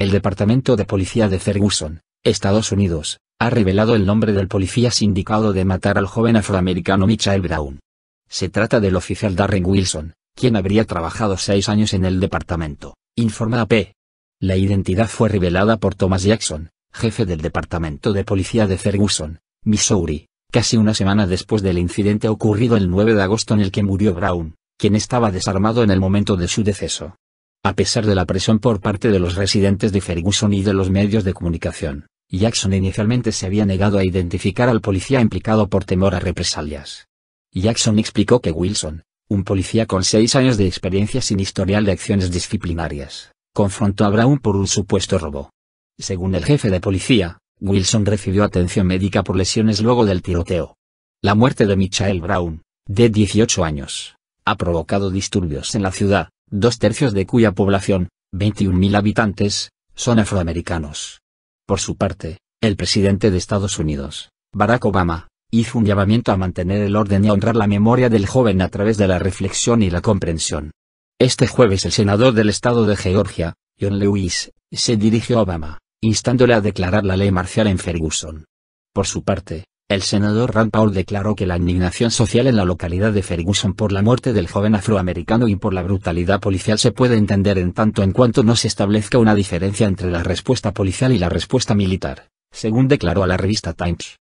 El Departamento de Policía de Ferguson, Estados Unidos, ha revelado el nombre del policía sindicado de matar al joven afroamericano Michael Brown. Se trata del oficial Darren Wilson, quien habría trabajado seis años en el departamento, informa AP. La identidad fue revelada por Thomas Jackson, jefe del Departamento de Policía de Ferguson, Missouri, casi una semana después del incidente ocurrido el 9 de agosto en el que murió Brown, quien estaba desarmado en el momento de su deceso. A pesar de la presión por parte de los residentes de Ferguson y de los medios de comunicación, Jackson inicialmente se había negado a identificar al policía implicado por temor a represalias. Jackson explicó que Wilson, un policía con seis años de experiencia sin historial de acciones disciplinarias, confrontó a Brown por un supuesto robo. Según el jefe de policía, Wilson recibió atención médica por lesiones luego del tiroteo. La muerte de Michael Brown, de 18 años, ha provocado disturbios en la ciudad, dos tercios de cuya población, 21.000 habitantes, son afroamericanos. Por su parte, el presidente de Estados Unidos, Barack Obama, hizo un llamamiento a mantener el orden y a honrar la memoria del joven a través de la reflexión y la comprensión. Este jueves el senador del estado de Georgia, John Lewis, se dirigió a Obama, instándole a declarar la ley marcial en Ferguson. Por su parte, el senador Rand Paul declaró que la indignación social en la localidad de Ferguson por la muerte del joven afroamericano y por la brutalidad policial se puede entender en tanto en cuanto no se establezca una diferencia entre la respuesta policial y la respuesta militar, según declaró a la revista Times.